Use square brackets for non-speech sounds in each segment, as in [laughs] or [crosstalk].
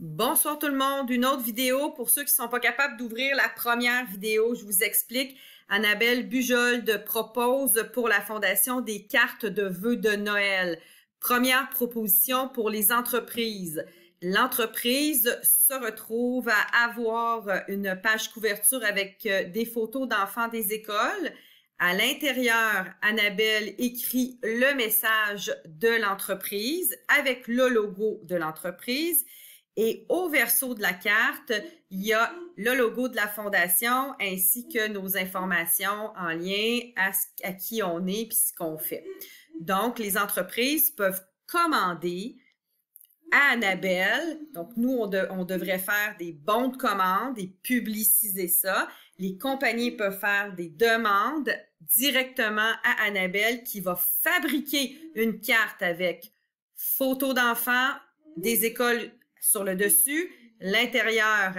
Bonsoir tout le monde, une autre vidéo pour ceux qui ne sont pas capables d'ouvrir la première vidéo, je vous explique. Annabelle Bujol propose pour la Fondation des cartes de vœux de Noël. Première proposition pour les entreprises. L'entreprise se retrouve à avoir une page couverture avec euh, des photos d'enfants des écoles. À l'intérieur, Annabelle écrit le message de l'entreprise avec le logo de l'entreprise et au verso de la carte, il y a le logo de la fondation ainsi que nos informations en lien à, qui on est puis ce qu'on fait. Donc, les entreprises peuvent commander à Annabelle. Donc, nous, on, devrait faire des bons de commande et publiciser ça. Les compagnies peuvent faire des demandes directement à Annabelle qui va fabriquer une carte avec photos d'enfants, des écoles sur le dessus, l'intérieur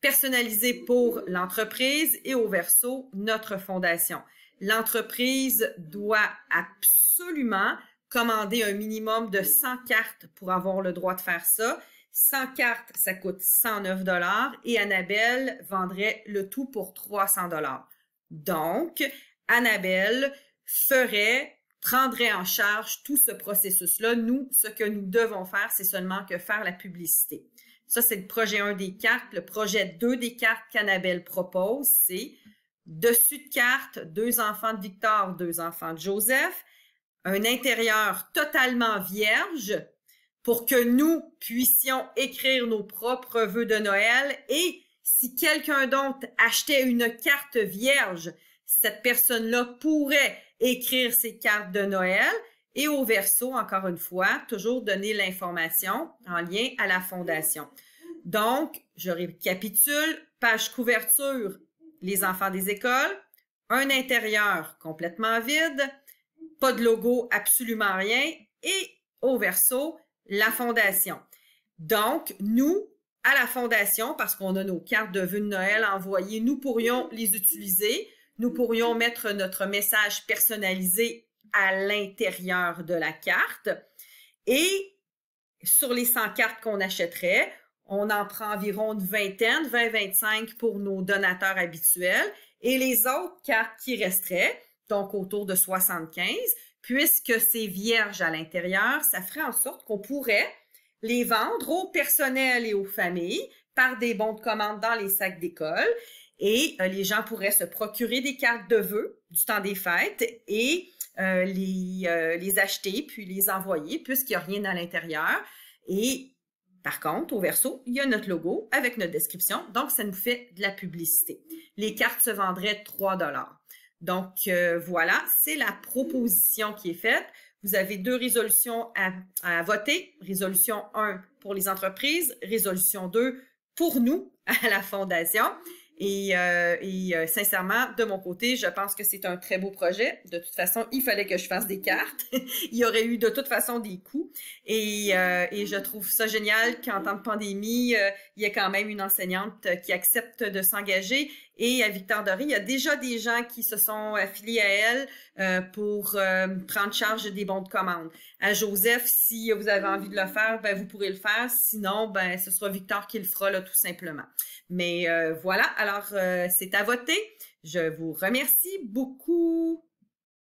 personnalisé pour l'entreprise et au verso, notre fondation. L'entreprise doit absolument commander un minimum de 100 cartes pour avoir le droit de faire ça. 100 cartes, ça coûte 109 dollars et Annabelle vendrait le tout pour 300 dollars. Donc, Annabelle ferait prendrait en charge tout ce processus-là. Nous, ce que nous devons faire, c'est seulement que faire la publicité. Ça, c'est le projet 1 des cartes. Le projet 2 des cartes qu'Annabelle propose, c'est dessus de cartes, deux enfants de Victor, deux enfants de Joseph, un intérieur totalement vierge pour que nous puissions écrire nos propres vœux de Noël et si quelqu'un d'autre achetait une carte vierge, cette personne-là pourrait écrire ses cartes de Noël et au verso, encore une fois, toujours donner l'information en lien à la fondation. Donc, je récapitule, page couverture, les enfants des écoles, un intérieur complètement vide, pas de logo, absolument rien, et au verso, la fondation. Donc, nous, à la fondation, parce qu'on a nos cartes de vœux de Noël envoyées, nous pourrions les utiliser nous pourrions mettre notre message personnalisé à l'intérieur de la carte. Et sur les 100 cartes qu'on achèterait, on en prend environ une vingtaine, 20-25 pour nos donateurs habituels et les autres cartes qui resteraient, donc autour de 75, puisque c'est vierge à l'intérieur, ça ferait en sorte qu'on pourrait les vendre au personnel et aux familles par des bons de commande dans les sacs d'école et euh, les gens pourraient se procurer des cartes de vœux du temps des fêtes et euh, euh, les, acheter puis les envoyer puisqu'il n'y a rien à l'intérieur. Et par contre, au verso, il y a notre logo avec notre description. Donc, ça nous fait de la publicité. Les cartes se vendraient 3 dollars. Donc, voilà, c'est la proposition qui est faite. Vous avez deux résolutions à, à voter. Résolution 1 pour les entreprises, résolution 2 pour nous à la Fondation. Et, euh, euh, sincèrement, de mon côté, je pense que c'est un très beau projet. De toute façon, il fallait que je fasse des cartes. [laughs] il y aurait eu de toute façon des coûts. Euh, et, je trouve ça génial qu'en temps de pandémie, il y ait quand même une enseignante qui accepte de s'engager. Et à Victor doré il y a déjà des gens qui se sont affiliés à elle pour prendre charge des bons de commande. À Joseph, si vous avez envie de le faire, ben, vous pourrez le faire. Sinon, ben, ce sera Victor qui le fera tout simplement. Mais voilà. Alors, euh, c'est à voter. Je vous remercie beaucoup.